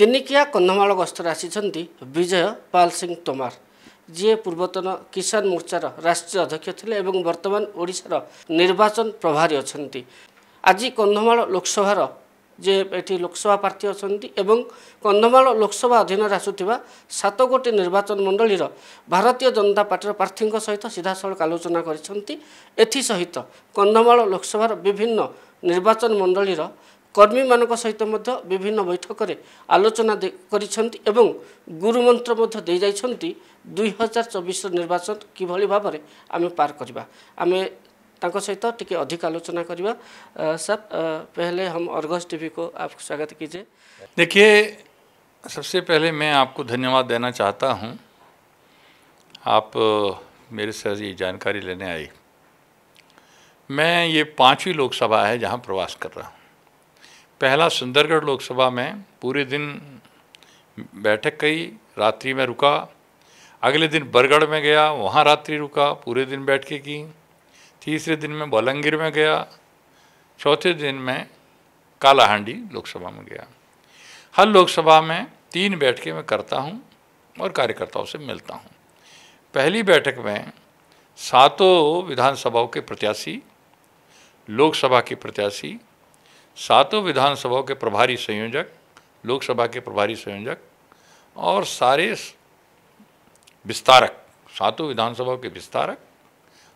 ଦିନିକିଆ କନ୍ଧମାଳ ଗସ୍ତରେ ଆସିଛନ୍ତି ବିଜୟ ପାଲ ସିଂ ତୋମାର ଯିଏ ପୂର୍ବତନ କିଷାନ ମୋର୍ଚ୍ଚାର ରାଷ୍ଟ୍ରୀୟ ଅଧ୍ୟକ୍ଷ ଥିଲେ ଏବଂ ବର୍ତ୍ତମାନ ଓଡ଼ିଶାର ନିର୍ବାଚନ ପ୍ରଭାରୀ ଅଛନ୍ତି ଆଜି କନ୍ଧମାଳ ଲୋକସଭାର ଯିଏ ଏଠି ଲୋକସଭା ପ୍ରାର୍ଥୀ ଅଛନ୍ତି ଏବଂ କନ୍ଧମାଳ ଲୋକସଭା ଅଧୀନରେ ଆସୁଥିବା ସାତ ଗୋଟି ନିର୍ବାଚନ ମଣ୍ଡଳୀର ଭାରତୀୟ ଜନତା ପାର୍ଟିର ପ୍ରାର୍ଥୀଙ୍କ ସହିତ ସିଧାସଳଖ ଆଲୋଚନା କରିଛନ୍ତି ଏଥିସହିତ କନ୍ଧମାଳ ଲୋକସଭାର ବିଭିନ୍ନ ନିର୍ବାଚନ ମଣ୍ଡଳୀର कर्मी मान सहित विभिन्न बैठक में आलोचना कर गुरुमंत्र दुई हजार चौबीस निर्वाचन किभली भाव आम पार करवा आम सहित टी अधिक आलोचना करवा सर पहले हम अर्घस टीवी को आप स्वागत कीजिए देखिए सबसे पहले मैं आपको धन्यवाद देना चाहता हूँ आप मेरे से ये जानकारी लेने आई मैं ये पाँचवीं लोकसभा है जहाँ प्रवास कर रहा हूँ पहला सुंदरगढ़ लोकसभा में पूरे दिन बैठक कई रात्रि में रुका अगले दिन बरगढ़ में गया वहाँ रात्रि रुका पूरे दिन के की तीसरे दिन में बलंगीर में गया चौथे दिन में कालाहांडी लोकसभा में गया हर लोकसभा में तीन बैठकें मैं करता हूँ और कार्यकर्ताओं से मिलता हूँ पहली बैठक में सातों विधानसभाओं के प्रत्याशी लोकसभा के प्रत्याशी सातों विधानसभाओं के प्रभारी संयोजक लोकसभा के प्रभारी संयोजक और सारे विस्तारक सातों विधानसभा के विस्तारक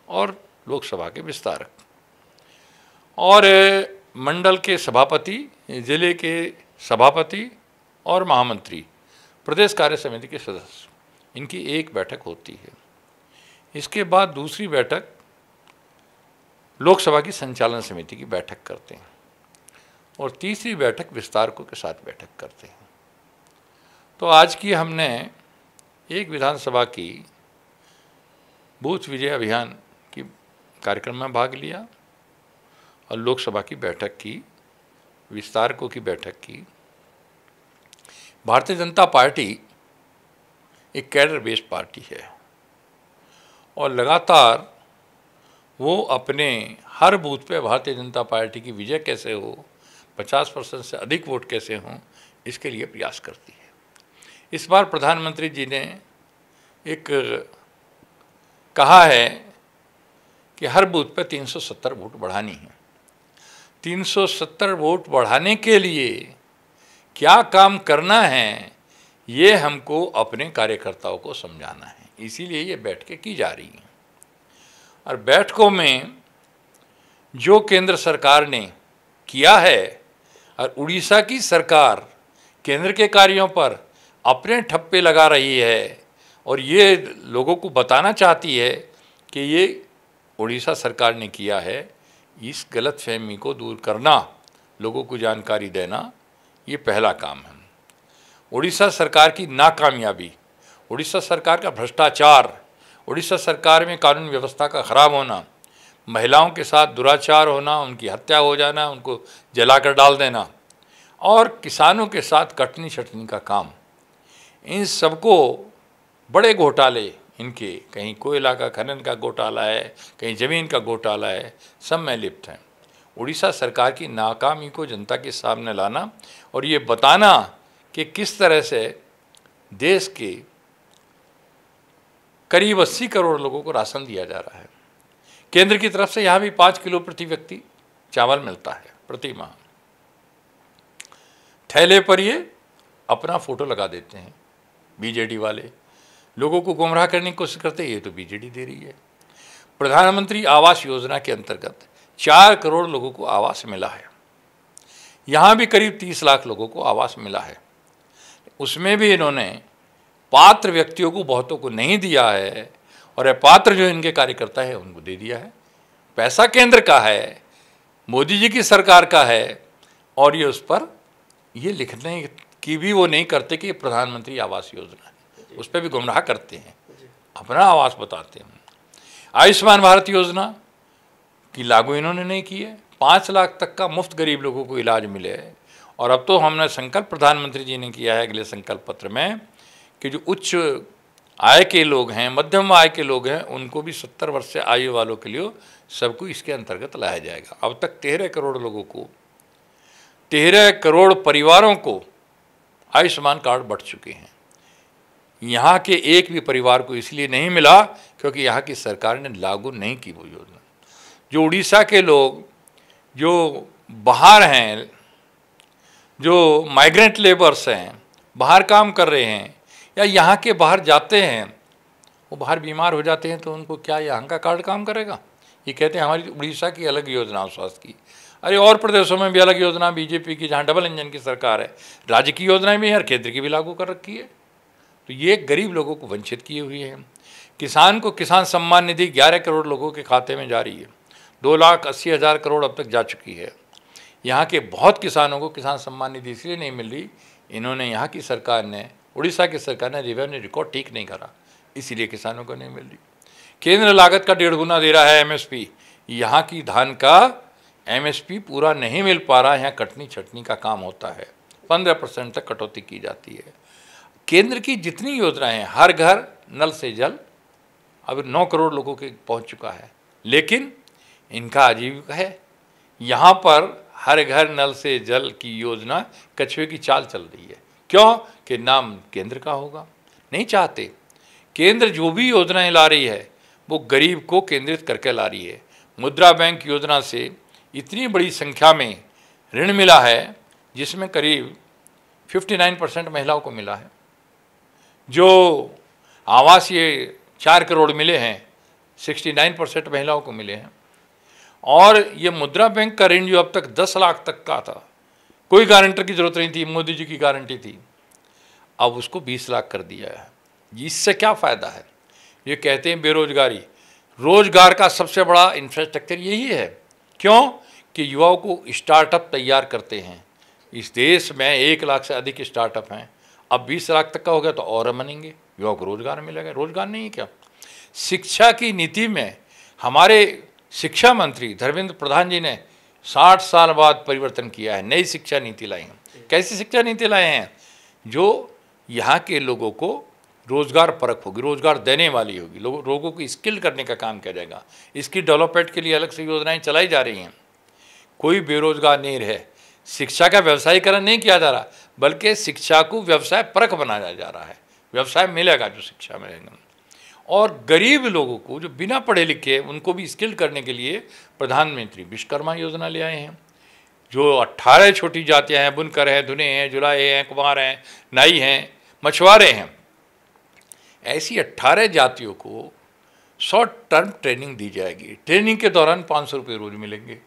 और लोकसभा के विस्तारक और मंडल के सभापति जिले के सभापति और महामंत्री प्रदेश कार्य समिति के सदस्य इनकी एक बैठक होती है इसके बाद दूसरी बैठक लोकसभा की संचालन समिति की बैठक करते हैं और तीसरी बैठक विस्तारकों के साथ बैठक करते हैं तो आज की हमने एक विधानसभा की बूथ विजय अभियान की कार्यक्रम में भाग लिया और लोकसभा की बैठक की विस्तारकों की बैठक की भारतीय जनता पार्टी एक कैडर बेस्ड पार्टी है और लगातार वो अपने हर बूथ पे भारतीय जनता पार्टी की विजय कैसे हो 50 परसेंट से अधिक वोट कैसे हों इसके लिए प्रयास करती है इस बार प्रधानमंत्री जी ने एक कहा है कि हर बूथ पर 370 वोट बढ़ानी है 370 वोट बढ़ाने के लिए क्या काम करना है ये हमको अपने कार्यकर्ताओं को समझाना है इसीलिए ये बैठकें की जा रही हैं और बैठकों में जो केंद्र सरकार ने किया है और उड़ीसा की सरकार केंद्र के कार्यों पर अपने ठप्पे लगा रही है और ये लोगों को बताना चाहती है कि ये उड़ीसा सरकार ने किया है इस गलत फहमी को दूर करना लोगों को जानकारी देना ये पहला काम है उड़ीसा सरकार की नाकामयाबी उड़ीसा सरकार का भ्रष्टाचार उड़ीसा सरकार में कानून व्यवस्था का ख़राब होना महिलाओं के साथ दुराचार होना उनकी हत्या हो जाना उनको जलाकर डाल देना और किसानों के साथ कटनी छटनी का काम इन सबको बड़े घोटाले इनके कहीं कोयला का खनन का घोटाला है कहीं ज़मीन का घोटाला है सब में लिप्त हैं उड़ीसा सरकार की नाकामी को जनता के सामने लाना और ये बताना कि किस तरह से देश के करीब अस्सी करोड़ लोगों को राशन दिया जा रहा है केंद्र की तरफ से यहाँ भी पाँच किलो प्रति व्यक्ति चावल मिलता है प्रति माह थैले पर ये अपना फोटो लगा देते हैं बीजेडी वाले लोगों को गुमराह करने की कोशिश करते ये तो बीजेडी दे रही है प्रधानमंत्री आवास योजना के अंतर्गत चार करोड़ लोगों को आवास मिला है यहाँ भी करीब तीस लाख लोगों को आवास मिला है उसमें भी इन्होंने पात्र व्यक्तियों को बहुतों को नहीं दिया है और पात्र जो इनके कार्यकर्ता है उनको दे दिया है पैसा केंद्र का है मोदी जी की सरकार का है और ये उस पर ये लिखने की भी वो नहीं करते कि प्रधानमंत्री आवास योजना है उस पर भी गुमराह करते हैं अपना आवास बताते हैं आयुष्मान भारत योजना की लागू इन्होंने नहीं की है पाँच लाख तक का मुफ्त गरीब लोगों को इलाज मिले और अब तो हमने संकल्प प्रधानमंत्री जी ने किया है अगले संकल्प पत्र में कि जो उच्च आय के लोग हैं मध्यम आय के लोग हैं उनको भी सत्तर वर्ष से आयु वालों के लिए सबको इसके अंतर्गत लाया जाएगा अब तक तेरह करोड़ लोगों को तेरह करोड़ परिवारों को आयुष्मान कार्ड बट चुके हैं यहाँ के एक भी परिवार को इसलिए नहीं मिला क्योंकि यहाँ की सरकार ने लागू नहीं की वो योजना जो उड़ीसा के लोग जो बाहर हैं जो माइग्रेंट लेबर्स हैं बाहर काम कर रहे हैं या यहाँ के बाहर जाते हैं वो बाहर बीमार हो जाते हैं तो उनको क्या यहाँ का कार्ड काम करेगा ये कहते हैं हमारी उड़ीसा की अलग योजना स्वास्थ्य की अरे और प्रदेशों में भी अलग योजना बीजेपी की जहाँ डबल इंजन की सरकार है राज्य की योजनाएं भी हैं और केंद्र की भी लागू कर रखी है तो ये गरीब लोगों को वंचित किए हुए हैं किसान को किसान सम्मान निधि ग्यारह करोड़ लोगों के खाते में जा रही है दो लाख अस्सी हज़ार करोड़ अब तक जा चुकी है यहाँ के बहुत किसानों को किसान सम्मान निधि इसलिए नहीं मिल रही इन्होंने यहाँ की सरकार ने उड़ीसा की सरकार ने रेवेन्यू रिकॉर्ड ठीक नहीं करा इसीलिए किसानों को नहीं मिल रही केंद्र लागत का डेढ़ गुना दे रहा है एमएसपी यहाँ की धान का एमएसपी पूरा नहीं मिल पा रहा है यहाँ कटनी छटनी का काम होता है पंद्रह परसेंट तक कटौती की जाती है केंद्र की जितनी योजनाएं हर घर नल से जल अब नौ करोड़ लोगों के पहुंच चुका है लेकिन इनका आजीविका है यहाँ पर हर घर नल से जल की योजना कछुए की चाल चल रही है क्यों कि नाम केंद्र का होगा नहीं चाहते केंद्र जो भी योजनाएं ला रही है वो गरीब को केंद्रित करके ला रही है मुद्रा बैंक योजना से इतनी बड़ी संख्या में ऋण मिला है जिसमें करीब 59 परसेंट महिलाओं को मिला है जो आवासीय चार करोड़ मिले हैं 69 परसेंट महिलाओं को मिले हैं और ये मुद्रा बैंक का ऋण जो अब तक 10 लाख तक का था कोई गारंटर की ज़रूरत नहीं थी मोदी जी की गारंटी थी अब उसको 20 लाख कर दिया है इससे क्या फ़ायदा है ये कहते हैं बेरोजगारी रोजगार का सबसे बड़ा इंफ्रास्ट्रक्चर यही है क्यों कि युवाओं को स्टार्टअप तैयार करते हैं इस देश में एक लाख से अधिक स्टार्टअप हैं अब बीस लाख तक का हो गया तो और मनेंगे युवाओं को रोजगार मिलेगा रोजगार नहीं क्या शिक्षा की नीति में हमारे शिक्षा मंत्री धर्मेंद्र प्रधान जी ने साठ साल बाद परिवर्तन किया है नई शिक्षा नीति लाई हैं कैसी शिक्षा नीति लाए हैं जो यहाँ के लोगों को रोज़गार परक होगी रोज़गार देने वाली होगी लोगों लोगों को स्किल करने का काम किया जाएगा इसकी डेवलपमेंट के लिए अलग से योजनाएं चलाई जा रही हैं कोई बेरोजगार नहीं रहे शिक्षा का व्यवसायीकरण नहीं किया जा रहा बल्कि शिक्षा को व्यवसाय परख बनाया जा रहा है व्यवसाय मिलेगा जो शिक्षा में और गरीब लोगों को जो बिना पढ़े लिखे उनको भी स्किल करने के लिए प्रधानमंत्री विश्वकर्मा योजना ले आए हैं जो अट्ठारह छोटी जातियां हैं बुनकर हैं धुने हैं जुलाए हैं कुमार हैं नाई हैं मछुआरे हैं ऐसी अट्ठारह जातियों को शॉर्ट टर्म ट्रेनिंग दी जाएगी ट्रेनिंग के दौरान पाँच सौ रुपये रोज़ मिलेंगे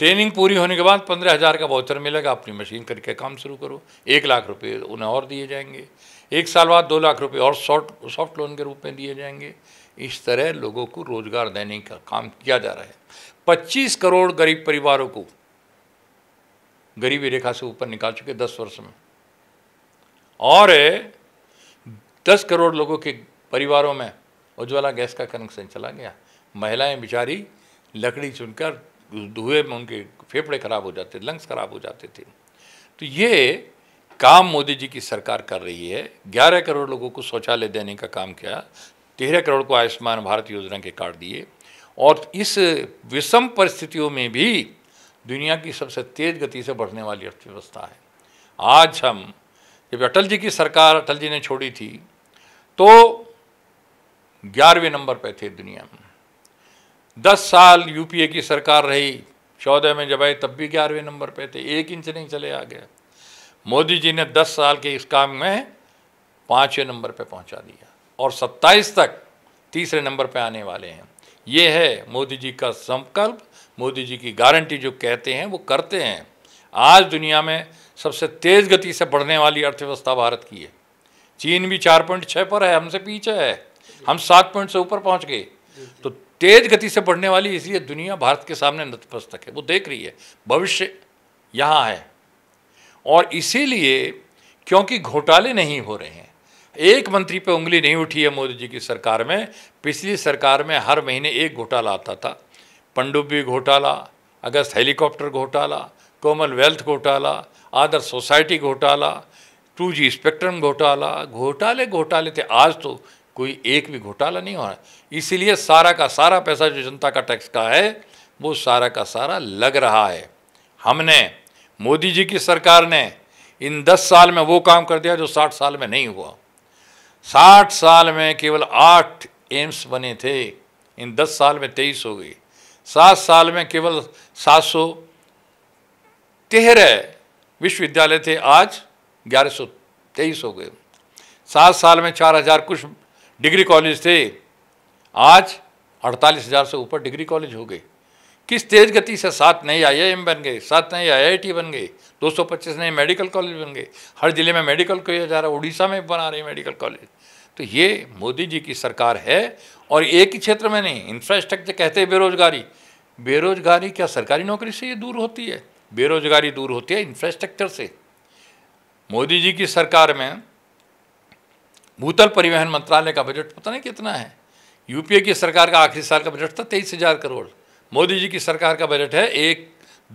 ट्रेनिंग पूरी होने के बाद पंद्रह हज़ार का वाउचर मिलेगा अपनी मशीन करके काम शुरू करो एक लाख रुपए उन्हें और दिए जाएंगे एक साल बाद दो लाख रुपए और सॉफ्ट सॉफ्ट लोन के रूप में दिए जाएंगे इस तरह लोगों को रोज़गार देने का काम किया जा रहा है पच्चीस करोड़ गरीब परिवारों को गरीबी रेखा से ऊपर निकाल चुके दस वर्ष में और दस करोड़ लोगों के परिवारों में उज्ज्वला गैस का कनेक्शन चला गया महिलाएं बिचारी लकड़ी चुनकर धुएं में उनके फेफड़े खराब हो जाते लंग्स खराब हो जाते थे तो ये काम मोदी जी की सरकार कर रही है ग्यारह करोड़ लोगों को शौचालय देने का काम किया तेरह करोड़ को आयुष्मान भारत योजना के कार्ड दिए और इस विषम परिस्थितियों में भी दुनिया की सबसे तेज़ गति से बढ़ने वाली अर्थव्यवस्था है आज हम जब अटल जी की सरकार अटल जी ने छोड़ी थी तो ग्यारहवें नंबर पर थे दुनिया में दस साल यूपीए की सरकार रही चौदह में जब आए तब भी ग्यारहवें नंबर पे थे एक इंच नहीं चले आ गया मोदी जी ने दस साल के इस काम में पाँचवें नंबर पे पहुंचा दिया और सत्ताईस तक तीसरे नंबर पे आने वाले हैं ये है मोदी जी का संकल्प मोदी जी की गारंटी जो कहते हैं वो करते हैं आज दुनिया में सबसे तेज़ गति से बढ़ने वाली अर्थव्यवस्था भारत की है चीन भी चार पॉइंट छः पर है हमसे पीछे है हम सात पॉइंट से ऊपर पहुँच गए तो तेज गति से बढ़ने वाली इसलिए दुनिया भारत के सामने नतमस्तक है वो देख रही है भविष्य यहाँ है और इसीलिए क्योंकि घोटाले नहीं हो रहे हैं एक मंत्री पर उंगली नहीं उठी है मोदी जी की सरकार में पिछली सरकार में हर महीने एक घोटाला आता था पंडुब्बी घोटाला अगस्त हेलीकॉप्टर घोटाला कॉमनवेल्थ घोटाला आदर सोसाइटी घोटाला टू जी स्पेक्ट्रम घोटाला घोटाले घोटाले थे आज तो कोई एक भी घोटाला नहीं रहा इसीलिए सारा का सारा पैसा जो जनता का टैक्स का है वो सारा का सारा लग रहा है हमने मोदी जी की सरकार ने इन दस साल में वो काम कर दिया जो साठ साल में नहीं हुआ साठ साल में केवल आठ एम्स बने थे इन दस साल में तेईस हो गई सात साल में केवल सात सौ तेरह विश्वविद्यालय थे आज ग्यारह सौ तेईस हो गए सात साल में चार हज़ार कुछ डिग्री कॉलेज थे आज अड़तालीस हज़ार से ऊपर डिग्री कॉलेज हो गए किस तेज़ गति से सात नए आई बन गए सात नए आई बन गए 225 नए मेडिकल कॉलेज बन गए हर ज़िले में मेडिकल किया जा रहा है उड़ीसा में बना रहे मेडिकल कॉलेज तो ये मोदी जी की सरकार है और एक ही क्षेत्र में नहीं इंफ्रास्ट्रक्चर कहते हैं बेरोजगारी बेरोजगारी क्या सरकारी नौकरी से ये दूर होती है बेरोजगारी दूर होती है इंफ्रास्ट्रक्चर से मोदी जी की सरकार में भूतल परिवहन मंत्रालय का बजट पता नहीं कितना है यूपीए की सरकार का आखिरी साल का बजट था तेईस हज़ार करोड़ मोदी जी की सरकार का बजट है एक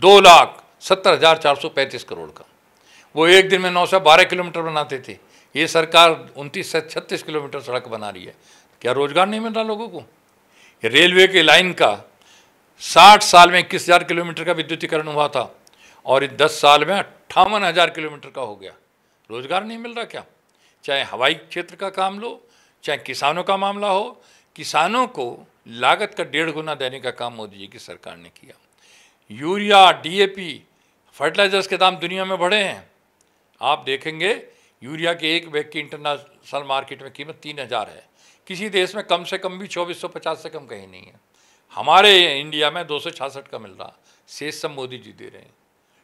दो लाख सत्तर हज़ार चार सौ पैंतीस करोड़ का वो एक दिन में नौ सौ बारह किलोमीटर बनाते थे ये सरकार उनतीस से छत्तीस किलोमीटर सड़क बना रही है क्या रोज़गार नहीं मिल रहा लोगों को रेलवे के लाइन का साठ साल में इक्कीस हज़ार किलोमीटर का विद्युतीकरण हुआ था और दस साल में अट्ठावन हज़ार किलोमीटर का हो गया रोज़गार नहीं मिल रहा क्या चाहे हवाई क्षेत्र का काम लो चाहे किसानों का मामला हो किसानों को लागत का डेढ़ गुना देने का काम मोदी जी की सरकार ने किया यूरिया डीएपी फर्टिलाइजर्स के दाम दुनिया में बढ़े हैं आप देखेंगे यूरिया के एक बैग की इंटरनेशनल मार्केट में कीमत तीन हज़ार है किसी देश में कम से कम भी चौबीस सौ पचास से कम कहीं नहीं है हमारे इंडिया में दो सौ छियासठ का मिल रहा शेष सब मोदी जी दे रहे हैं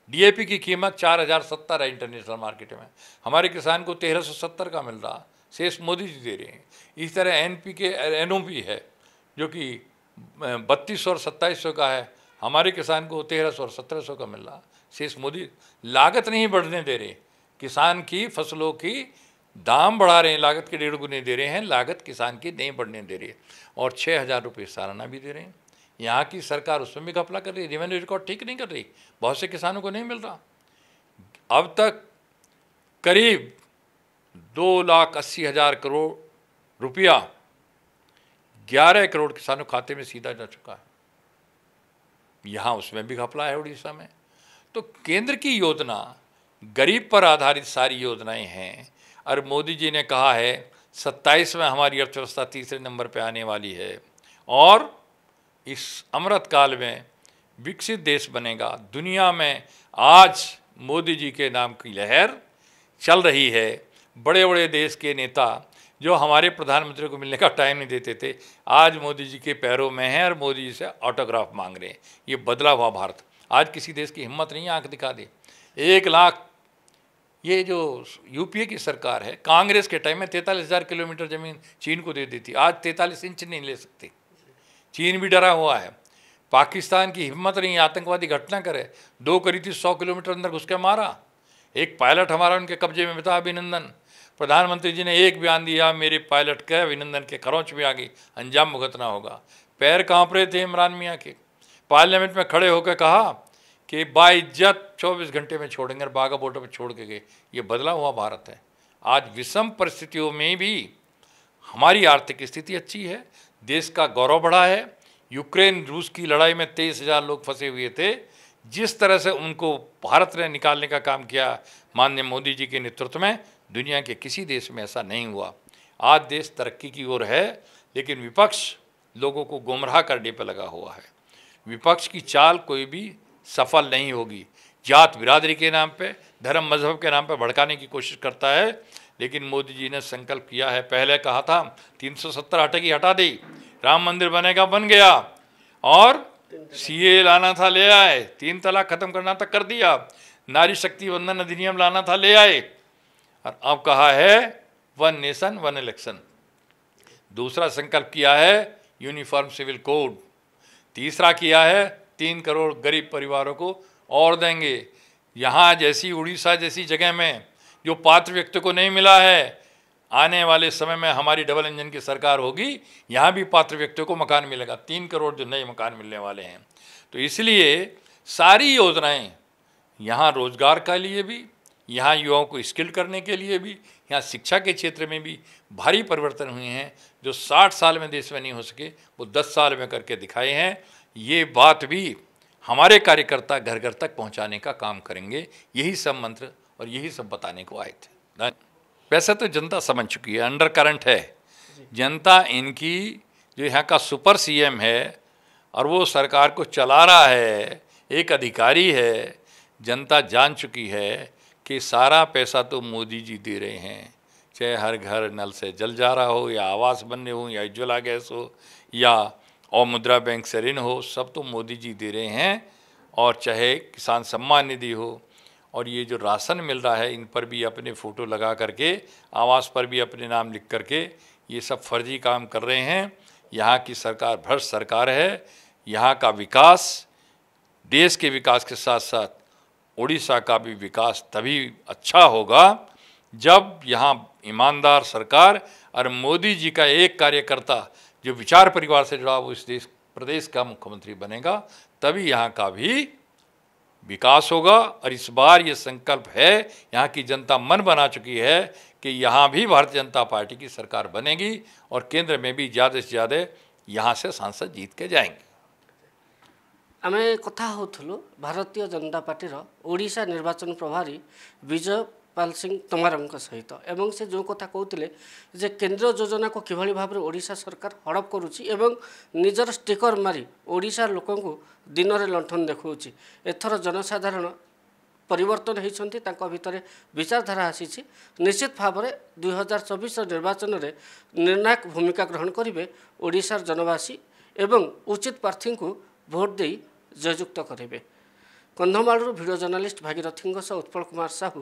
डीएपी की कीमत चार हज़ार सत्तर है इंटरनेशनल मार्केट में हमारे किसान को तेरह सौ सत्तर का मिल रहा शेष मोदी जी दे रहे हैं इस तरह N P K N O P है जो कि बत्तीस और सत्ताईस सौ का है हमारे किसान को तेरह सौ और सत्रह सौ का मिल रहा शेष मोदी लागत नहीं बढ़ने दे रहे किसान की फसलों की दाम बढ़ा रहे हैं लागत के डेढ़ गुने दे रहे हैं लागत किसान की नहीं बढ़ने दे रही है और छः हज़ार रुपये सालाना भी दे रहे हैं यहाँ की सरकार उसमें भी घपला कर रही है रेवेन्यू रिकॉर्ड ठीक नहीं कर रही बहुत से किसानों को नहीं मिल रहा अब तक करीब दो लाख अस्सी हज़ार करोड़ रुपया ग्यारह करोड़ किसानों खाते में सीधा जा चुका है यहाँ उसमें भी घपला है उड़ीसा में तो केंद्र की योजना गरीब पर आधारित सारी योजनाएं हैं और मोदी जी ने कहा है सत्ताईस में हमारी अर्थव्यवस्था तीसरे नंबर पर आने वाली है और इस अमृत काल में विकसित देश बनेगा दुनिया में आज मोदी जी के नाम की लहर चल रही है बड़े बड़े देश के नेता जो हमारे प्रधानमंत्री को मिलने का टाइम नहीं देते थे आज मोदी जी के पैरों में हैं और मोदी जी से ऑटोग्राफ मांग रहे हैं ये बदला हुआ भारत आज किसी देश की हिम्मत नहीं आंख दिखा दे एक लाख ये जो यूपीए की सरकार है कांग्रेस के टाइम में तैंतालीस हज़ार किलोमीटर ज़मीन चीन को दे देती आज तैंतालीस इंच नहीं ले सकती चीन भी डरा हुआ है पाकिस्तान की हिम्मत नहीं आतंकवादी घटना करे दो करी थी सौ किलोमीटर अंदर घुस के मारा एक पायलट हमारा उनके कब्जे में बता अभिनंदन प्रधानमंत्री जी ने एक बयान दिया मेरे पायलट के अभिनंदन के खरोंच में आ गई अंजाम भुगतना होगा पैर कांप रहे थे इमरान मियाँ के पार्लियामेंट में खड़े होकर कहा कि बाइज्जत 24 घंटे में छोड़ेंगे और बाघा बॉर्डर पर छोड़ के गए ये बदला हुआ भारत है आज विषम परिस्थितियों में भी हमारी आर्थिक स्थिति अच्छी है देश का गौरव बढ़ा है यूक्रेन रूस की लड़ाई में तेईस हज़ार लोग फंसे हुए थे जिस तरह से उनको भारत ने निकालने का काम किया माननीय मोदी जी के नेतृत्व में दुनिया के किसी देश में ऐसा नहीं हुआ आज देश तरक्की की ओर है लेकिन विपक्ष लोगों को गुमराह करने पर लगा हुआ है विपक्ष की चाल कोई भी सफल नहीं होगी जात बिरादरी के नाम पर धर्म मजहब के नाम पर भड़काने की कोशिश करता है लेकिन मोदी जी ने संकल्प किया है पहले कहा था 370 हटेगी हटा दी राम मंदिर बनेगा बन गया और सीए लाना था ले आए तीन तलाक खत्म करना था कर दिया नारी शक्ति वंदन अधिनियम लाना था ले आए और अब कहा है वन नेशन वन इलेक्शन दूसरा संकल्प किया है यूनिफॉर्म सिविल कोड तीसरा किया है तीन करोड़ गरीब परिवारों को और देंगे यहाँ जैसी उड़ीसा जैसी जगह में जो पात्र व्यक्ति को नहीं मिला है आने वाले समय में हमारी डबल इंजन की सरकार होगी यहाँ भी पात्र व्यक्तियों को मकान मिलेगा तीन करोड़ जो नए मकान मिलने वाले हैं तो इसलिए सारी योजनाएं यहाँ रोजगार के लिए भी यहाँ युवाओं को स्किल करने के लिए भी यहाँ शिक्षा के क्षेत्र में भी भारी परिवर्तन हुए हैं जो 60 साल में देश में नहीं हो सके वो 10 साल में करके दिखाए हैं ये बात भी हमारे कार्यकर्ता घर घर तक पहुँचाने का काम करेंगे यही सब मंत्र और यही सब बताने को आए थे वैसे तो जनता समझ चुकी है अंडर करंट है जनता इनकी जो यहाँ का सुपर सीएम है और वो सरकार को चला रहा है एक अधिकारी है जनता जान चुकी है कि सारा पैसा तो मोदी जी दे रहे हैं चाहे हर घर नल से जल जा रहा हो या आवास बनने हो या उज्ज्वला गैस हो या और मुद्रा बैंक से ऋण हो सब तो मोदी जी दे रहे हैं और चाहे किसान सम्मान निधि हो और ये जो राशन मिल रहा है इन पर भी अपने फ़ोटो लगा करके आवास पर भी अपने नाम लिख करके ये सब फर्जी काम कर रहे हैं यहाँ की सरकार भ्रष्ट सरकार है यहाँ का विकास देश के विकास के साथ साथ उड़ीसा का भी विकास तभी अच्छा होगा जब यहाँ ईमानदार सरकार और मोदी जी का एक कार्यकर्ता जो विचार परिवार से जुड़ा वो इस देश प्रदेश का मुख्यमंत्री बनेगा तभी यहाँ का भी विकास होगा और इस बार ये संकल्प है यहाँ की जनता मन बना चुकी है कि यहाँ भी भारतीय जनता पार्टी की सरकार बनेगी और केंद्र में भी ज़्यादा से ज़्यादा यहाँ से सांसद जीत के जाएंगे आम कथा हो भारतीय जनता पार्टी ओडिशा निर्वाचन प्रभारी विजय ପାଲ ସିଂ ତୋମାରଙ୍କ ସହିତ ଏବଂ ସେ ଯେଉଁ କଥା କହୁଥିଲେ ଯେ କେନ୍ଦ୍ର ଯୋଜନାକୁ କିଭଳି ଭାବରେ ଓଡ଼ିଶା ସରକାର ହଡ଼ପ କରୁଛି ଏବଂ ନିଜର ଷ୍ଟିକର ମାରି ଓଡ଼ିଶା ଲୋକଙ୍କୁ ଦିନରେ ଲଣ୍ଠନ ଦେଖାଉଛି ଏଥର ଜନସାଧାରଣ ପରିବର୍ତ୍ତନ ହୋଇଛନ୍ତି ତାଙ୍କ ଭିତରେ ବିଚାରଧାରା ଆସିଛି ନିଶ୍ଚିତ ଭାବରେ ଦୁଇହଜାର ଚବିଶର ନିର୍ବାଚନରେ ନିର୍ଣ୍ଣାୟକ ଭୂମିକା ଗ୍ରହଣ କରିବେ ଓଡ଼ିଶାର ଜନବାସୀ ଏବଂ ଉଚିତ ପ୍ରାର୍ଥୀଙ୍କୁ ଭୋଟ ଦେଇ ଜୟଯୁକ୍ତ କରିବେ କନ୍ଧମାଳରୁ ଭିଡ଼ିଓ ଜର୍ଣ୍ଣାଲିଷ୍ଟ ଭାଗିରଥୀଙ୍କ ସହ ଉତ୍ପଳ କୁମାର ସାହୁ